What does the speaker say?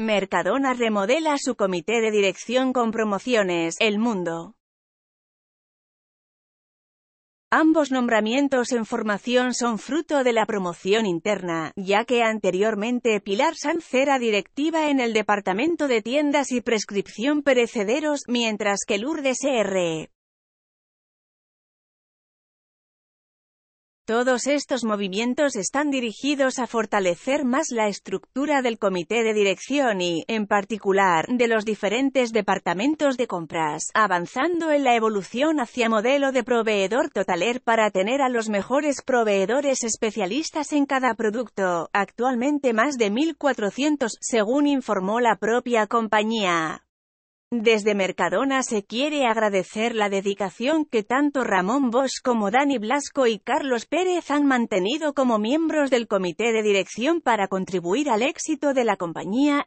Mercadona remodela su comité de dirección con promociones, El Mundo. Ambos nombramientos en formación son fruto de la promoción interna, ya que anteriormente Pilar Sanz era directiva en el Departamento de Tiendas y Prescripción Perecederos, mientras que Lourdes e R. E. Todos estos movimientos están dirigidos a fortalecer más la estructura del comité de dirección y, en particular, de los diferentes departamentos de compras, avanzando en la evolución hacia modelo de proveedor totaler para tener a los mejores proveedores especialistas en cada producto, actualmente más de 1.400, según informó la propia compañía. Desde Mercadona se quiere agradecer la dedicación que tanto Ramón Bosch como Dani Blasco y Carlos Pérez han mantenido como miembros del comité de dirección para contribuir al éxito de la compañía,